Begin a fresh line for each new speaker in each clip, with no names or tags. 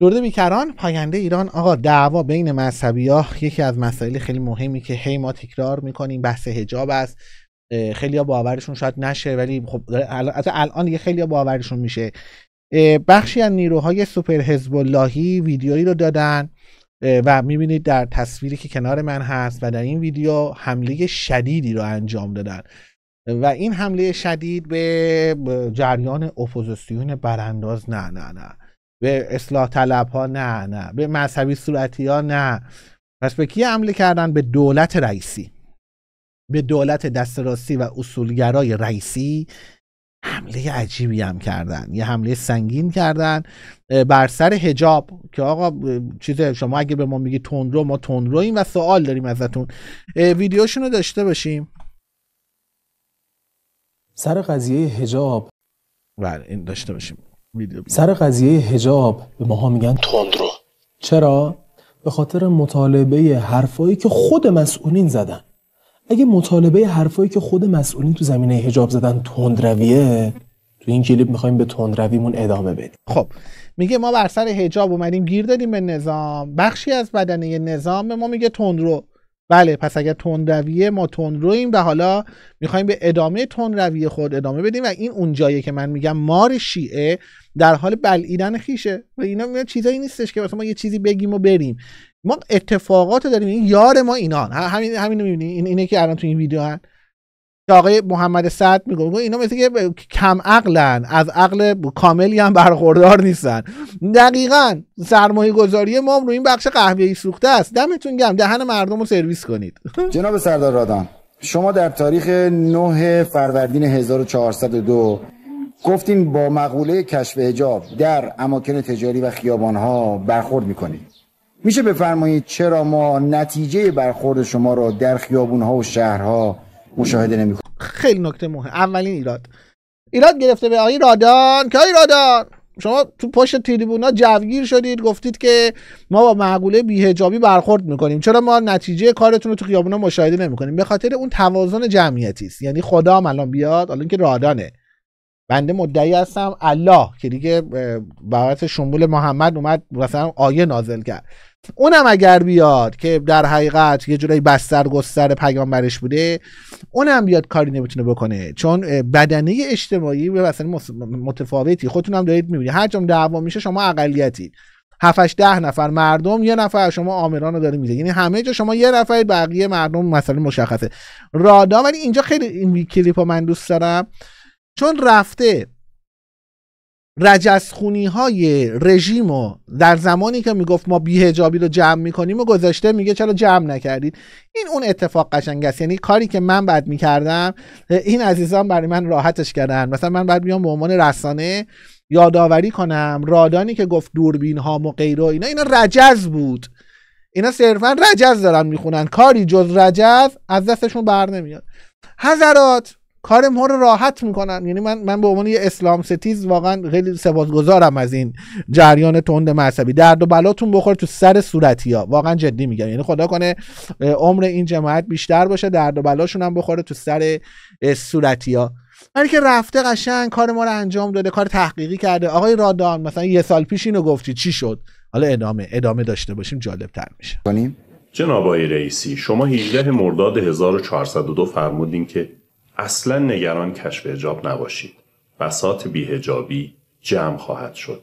درود بیکران پاینده ایران آقا دعوا بین مذهبی ها یکی از مسائل خیلی مهمی که هی ما تکرار میکنیم بحث حجاب است خیلی ها باورشون شاید نشه ولی خب الان یه خیلی باورشون میشه بخشی از نیروهای سوپر حزب اللهی ویدیویی رو دادن و میبینید در تصویری که کنار من هست و در این ویدیو حمله شدیدی رو انجام دادن و این حمله شدید به جریان اپوزیسیون برانداز نه نه نه به اصلاح طلب ها نه نه به مذهبی صورتی ها نه پس به کی حمله کردن به دولت رئیسی به دولت دسترسی و اصولگرای رئیسی حمله عجیبی هم کردن یه حمله سنگین کردن بر سر هجاب که آقا چیز شما اگه به ما میگی تندرو ما تندرویم و سوال داریم ازتون ویدیوشون رو داشته باشیم سر قضیه هجاب بله این داشته باشیم سر قضیه هجاب به ماها میگن تندرو چرا؟ به خاطر مطالبه حرفایی که خود مسئولین زدن اگه مطالبه حرفایی که خود مسئولین تو زمینه هجاب زدن تندرویه تو این کلیپ میخوایم به تندرویمون ادامه بدیم خب میگه ما بر سر هجاب اومدیم گیر دادیم به نظام بخشی از بدنه نظام به ما میگه تندرو بله پس اگر رویه ما رویم و حالا میخوایم به ادامه تندروی خود ادامه بدیم و این اون که من میگم مار شیعه در حال بلعیدن خیشه و اینا میاد چیزایی نیستش که مثلا ما یه چیزی بگیم و بریم ما اتفاقات داریم این یار ما اینان همین همین میبینی این اینه که الان تو این ویدیو هن. که آقای محمد سعد میگه اینا مثل که کم عقلن از عقل کاملی هم برخوردار نیستن دقیقا سرمایه گذاری ما رو این بخش قهوه‌ای سوخته است دمتون گم دهن مردم رو سرویس کنید جناب سردار رادان شما در تاریخ 9 فروردین 1402 گفتین با مقوله کشف هجاب در اماکن تجاری و خیابانها برخورد میکنید میشه بفرمایید چرا ما نتیجه برخورد شما را در ها و شهرها مشاهده نمیکنیم خیلی نکته مهم اولین ایراد ایراد گرفته به آقای رادان که آقای رادان شما تو پشت تریبونا جوگیر شدید گفتید که ما با معقوله بیهجابی برخورد میکنیم چرا ما نتیجه کارتون رو تو خیابونا مشاهده نمیکنیم به خاطر اون توازن جمعیتی است یعنی خدا الان بیاد الان که رادانه بنده مدعی هستم الله که دیگه بابت شمول محمد اومد مثلا آیه نازل کرد اونم اگر بیاد که در حقیقت یه جورایی بستر گستر برش بوده اونم بیاد کاری نمیتونه بکنه چون بدنه اجتماعی به مثلا متفاوتی خودتونم دارید میبینید هر جام دعوا میشه شما اقلیتی. 7 ده نفر مردم یه نفر شما آمران رو داره یعنی همه جا شما یه نفر بقیه مردم مثلا مشخصه رادا ولی اینجا خیلی این کلیپ من دوست دارم چون رفته رجسخونی های رژیم رو در زمانی که میگفت ما بیهجابی رو جمع میکنیم و گذاشته میگه چرا جمع نکردید این اون اتفاق قشنگ است یعنی کاری که من بعد میکردم این عزیزان برای من راحتش کردن مثلا من بعد بیام به عنوان رسانه یادآوری کنم رادانی که گفت دوربین ها و غیره اینا اینا رجز بود اینا صرفا رجز دارن میخونن کاری جز رجز از دستشون بر نمیاد حضرات کار ما رو راحت میکنن یعنی من من به عنوان یه اسلام ستیز واقعا خیلی سپاسگزارم از این جریان تند مذهبی درد و بلاتون بخور تو سر صورتی ها واقعا جدی میگم یعنی خدا کنه عمر این جماعت بیشتر باشه درد و بلاشون هم بخوره تو سر صورتی ها ولی که رفته قشنگ کار ما رو انجام داده کار تحقیقی کرده آقای رادان مثلا یه سال پیش اینو گفتی چی شد حالا ادامه ادامه داشته باشیم جالب تر میشه جناب آقای رئیسی شما 18 مرداد 1402 فرمودین که اصلا نگران کشف هجاب نباشید بسات بیهجابی جمع خواهد شد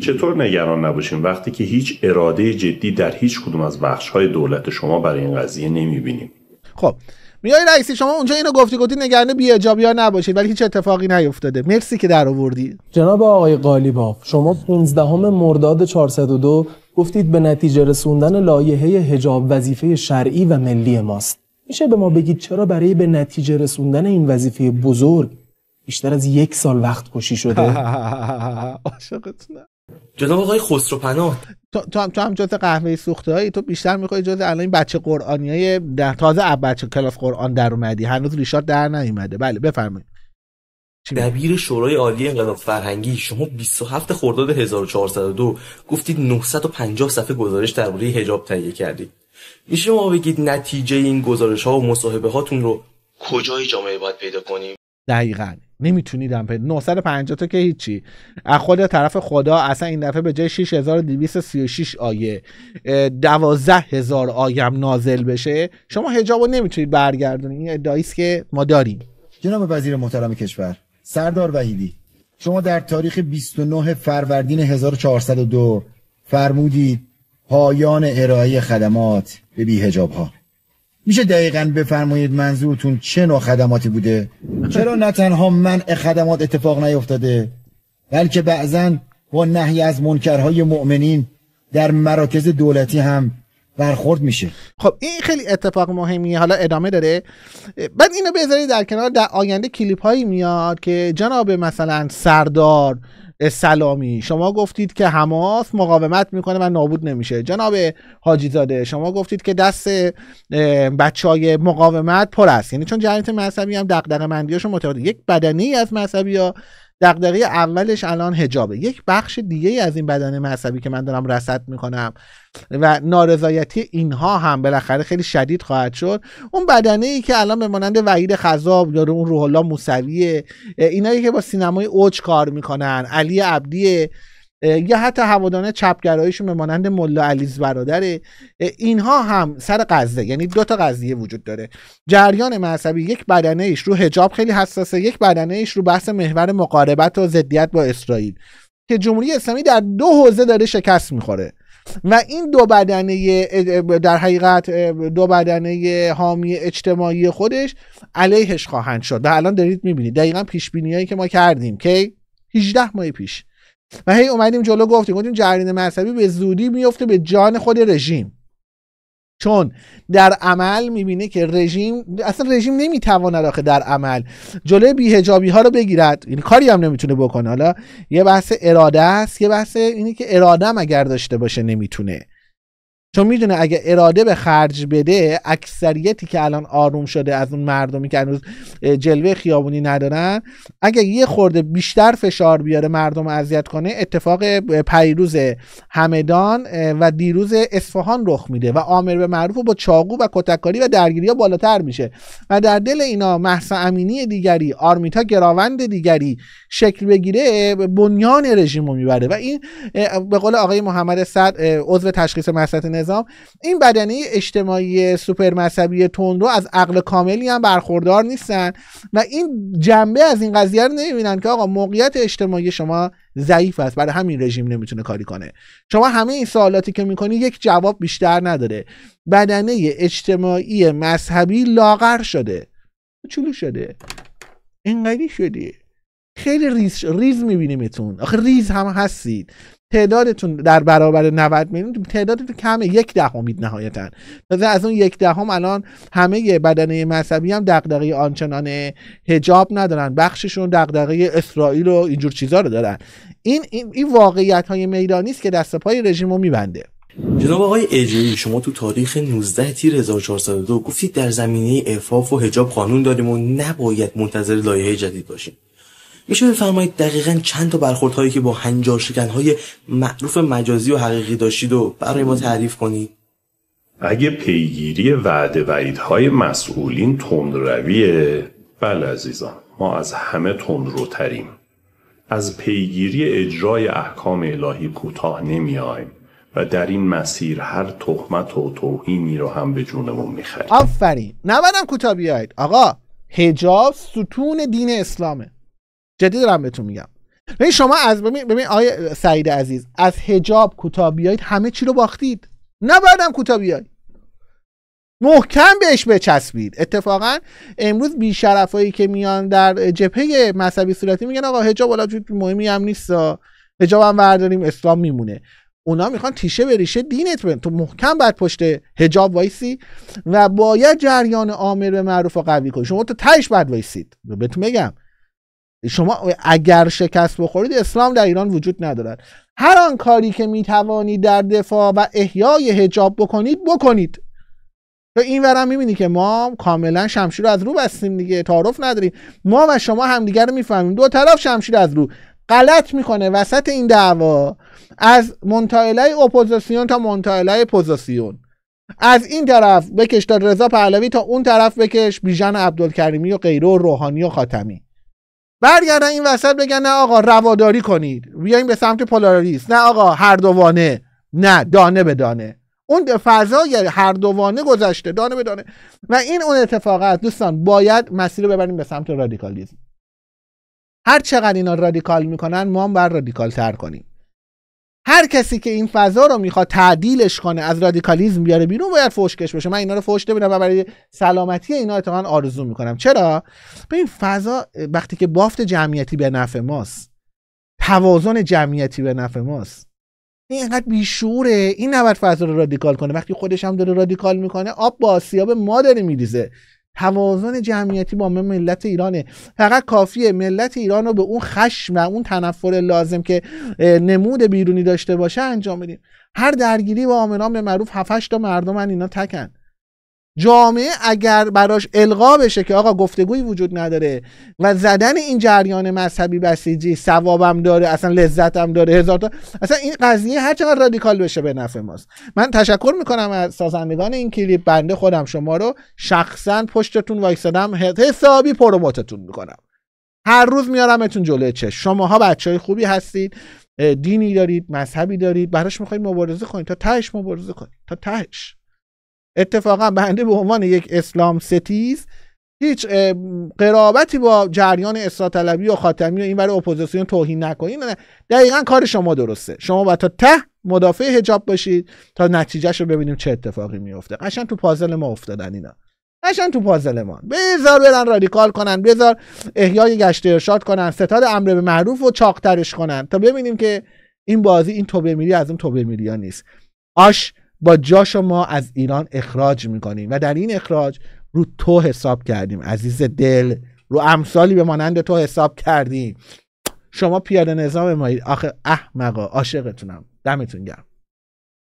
چطور نگران نباشیم وقتی که هیچ اراده جدی در هیچ کدوم از بخش های دولت شما برای این قضیه نمیبینیم خب میای رئیسی شما اونجا اینو گفتی گفتی نگران بی ها نباشید ولی هیچ اتفاقی نیفتاده مرسی که در آوردی جناب آقای قالیباف شما 15 مرداد 402 گفتید به نتیجه رسوندن لایحه حجاب وظیفه شرعی و ملی ماست میشه به ما بگید چرا برای به نتیجه رسوندن این وظیفه بزرگ بیشتر از یک سال وقت کشی شده عاشقتونم جناب آقای خسرو پناه تو, تو هم تو هم جز قهوه سوخته هایی تو بیشتر میخوای جز الان این بچه قرآنی های در تازه بچه کلاس قرآن در اومدی هنوز ریشارد در نیومده بله بفرمایید دبیر شورای عالی انقلاب فرهنگی شما 27 خرداد 1402 گفتید 950 صفحه گزارش درباره حجاب تهیه کردید میشه ما بگید نتیجه این گزارش ها و مصاحبه هاتون رو کجای جامعه باید پیدا کنیم دقیقا نمیتونیدم پیدا 950 تا که هیچی از خود طرف خدا اصلا این دفعه به جای 6236 آیه 12000 آیه هم نازل بشه شما حجابو نمیتونید برگردونید این ادعایی که ما داریم جناب وزیر محترم کشور سردار وحیدی شما در تاریخ 29 فروردین 1402 فرمودید پایان ارائه خدمات به بیهجاب ها میشه دقیقا بفرمایید منظورتون چه نوع خدماتی بوده؟ چرا نه تنها منع خدمات اتفاق نیفتاده بلکه بعضا با نهی از منکرهای مؤمنین در مراکز دولتی هم برخورد میشه خب این خیلی اتفاق مهمیه حالا ادامه داره بعد اینو بذارید در کنار در آینده کلیپ هایی میاد که جناب مثلا سردار سلامی شما گفتید که حماس مقاومت میکنه و نابود نمیشه جناب حاجی زاده شما گفتید که دست بچه های مقاومت پر است یعنی چون جنیت مذهبی هم دغدغه مندیاشون یک بدنی از مذهبی ها دغدغه اولش الان هجابه یک بخش دیگه از این بدن مذهبی که من دارم رصد میکنم و نارضایتی اینها هم بالاخره خیلی شدید خواهد شد اون بدنه ای که الان به مانند وحید خذاب یا اون روح الله موسویه اینایی که با سینمای اوج کار میکنن علی عبدی یا حتی هوادانه چپگراییشون به مانند ملا علیز برادره اینها هم سر قضیه یعنی دو تا قضیه وجود داره جریان مذهبی یک بدنه رو حجاب خیلی حساسه یک بدنه ایش رو بحث محور مقاربت و ضدیت با اسرائیل که جمهوری اسلامی در دو حوزه داره شکست میخوره و این دو بدنه در حقیقت دو بدنه حامی اجتماعی خودش علیهش خواهند شد و الان دارید میبینید دقیقا پیش هایی که ما کردیم که 18 ماه پیش و هی اومدیم جلو گفتیم گفتیم جریان مذهبی به زودی میفته به جان خود رژیم چون در عمل میبینه که رژیم اصلا رژیم نمیتواند آخه در عمل جلوی بیهجابی ها رو بگیرد این کاری هم نمیتونه بکنه حالا یه بحث اراده است یه بحث اینه که اراده هم اگر داشته باشه نمیتونه چون میدونه اگه اراده به خرج بده اکثریتی که الان آروم شده از اون مردمی که هنوز جلوه خیابونی ندارن اگه یه خورده بیشتر فشار بیاره مردم اذیت کنه اتفاق پیروز همدان و دیروز اصفهان رخ میده و آمر به معروف با چاقو و کتککاری و درگیری ها بالاتر میشه و در دل اینا محسن امینی دیگری آرمیتا گراوند دیگری شکل بگیره بنیان رژیم رو میبره و این به قول آقای محمد صد عضو تشخیص مسئله این بدنه اجتماعی سوپر مذهبی رو از عقل کاملی هم برخوردار نیستن و این جنبه از این قضیه رو نمیبینن که آقا موقعیت اجتماعی شما ضعیف است برای همین رژیم نمیتونه کاری کنه شما همه این سوالاتی که میکنی یک جواب بیشتر نداره بدنه اجتماعی مذهبی لاغر شده چلو شده اینقدی شده خیلی ریز ریز اتون آخه ریز هم هستید تعدادتون در برابر 90 میلیون تعدادتون کمه یک دهمید نهایتا تازه از اون یک دهم الان همه بدنه مذهبی هم دغدغه آنچنان حجاب ندارن بخششون دغدغه اسرائیل و اینجور چیزا رو دارن این این, این واقعیت های میدانی است که دست پای رژیم رو میبنده جناب آقای اجری شما تو تاریخ 19 تیر 1402 گفتید در زمینه افاف و حجاب قانون داریم و نباید منتظر لایحه جدید باشیم میشه بفرمایید دقیقا چند تا برخورد هایی که با هنجار شکن های معروف مجازی و حقیقی داشتید و برای ما تعریف کنید اگه پیگیری وعده های مسئولین تندرویه بله عزیزان ما از همه تندروتریم از پیگیری اجرای احکام الهی کوتاه نمیایم و در این مسیر هر تهمت و توهینی رو هم به جونمون میخریم آفرین نبادم کوتاه بیاید آقا هجاب ستون دین اسلامه جدی دارم بهتون میگم ببین شما از ببین ببین آیه سعید عزیز از حجاب کوتاه بیایید همه چی رو باختید نه نباید کوتاه بیایید محکم بهش بچسبید اتفاقا امروز بیشرفایی که میان در جبهه مذهبی صورتی میگن آقا حجاب حالا مهمی هم نیست حجاب هم برداریم اسلام میمونه اونا میخوان تیشه به ریشه دینت بن تو محکم بعد پشت حجاب وایسی و باید جریان عامر به معروف و قوی کنی شما تو تهش بعد وایسید بهتون میگم شما اگر شکست بخورید اسلام در ایران وجود ندارد هر آن کاری که می توانید در دفاع و احیای حجاب بکنید بکنید تو این ورم میبینی که ما کاملا شمشیر از رو بستیم دیگه تعارف نداریم ما و شما همدیگر رو میفهمیم دو طرف شمشیر از رو غلط میکنه وسط این دعوا از منتائله اپوزیسیون تا منتایله پوزیسیون از این طرف بکش تا رضا پهلوی تا اون طرف بکش بیژن عبدالکریمی و غیره و روحانی و خاتمی برگردن این وسط بگن نه آقا رواداری کنید بیایم به سمت پولاریس نه آقا هر دوانه نه دانه به دانه اون فضای هر دوانه گذشته دانه به دانه و این اون اتفاقات دوستان باید مسیر رو ببریم به سمت رادیکالیزم هر چقدر اینا رادیکال میکنن ما هم بر رادیکال تر کنیم هر کسی که این فضا رو میخواد تعدیلش کنه از رادیکالیزم بیاره بیرون باید فوشکش بشه من اینا رو فوش نمیدم و برای سلامتی اینا اتفاقا آرزو میکنم چرا به این فضا وقتی که بافت جمعیتی به نفع ماست توازن جمعیتی به نفع ماست این اینقدر بیشوره این نباید فضا رو رادیکال کنه وقتی خودش هم داره رادیکال میکنه آب با آسیاب ما داره میریزه توازن جمعیتی با ملت ایرانه فقط کافیه ملت ایران رو به اون خشم و اون تنفر لازم که نمود بیرونی داشته باشه انجام بدیم هر درگیری با آمران به معروف هفتش تا مردم اینا تکن جامعه اگر براش القا بشه که آقا گفتگویی وجود نداره و زدن این جریان مذهبی بسیجی ثوابم داره اصلا لذتم داره هزار تا اصلا این قضیه هر چقدر رادیکال بشه به نفع ماست من تشکر میکنم از سازندگان این کلیپ بنده خودم شما رو شخصا پشتتون وایسادم حسابی پروموتتون میکنم هر روز میارمتون جلوی چشم شماها بچه های خوبی هستید دینی دارید مذهبی دارید براش میخواید مبارزه کنید تا تهش مبارزه کنید تا تهش اتفاقا بنده به عنوان یک اسلام ستیز هیچ قرابتی با جریان طلبی و خاتمی و این برای اپوزیسیون توهین نکنین دقیقا کار شما درسته شما باید تا ته مدافع حجاب باشید تا نتیجهش رو ببینیم چه اتفاقی میفته قشن تو پازل ما افتادن اینا قشن تو پازل ما بذار برن رادیکال کنن بذار احیای گشت ارشاد کنن ستاد امر به معروف و چاقترش کنن تا ببینیم که این بازی این توبه میری از اون توبه میری نیست آش با جاشو ما از ایران اخراج میکنیم و در این اخراج رو تو حساب کردیم عزیز دل رو امثالی به مانند تو حساب کردیم شما پیاده نظام مایید آخه احمقا عاشقتونم دمتون گرم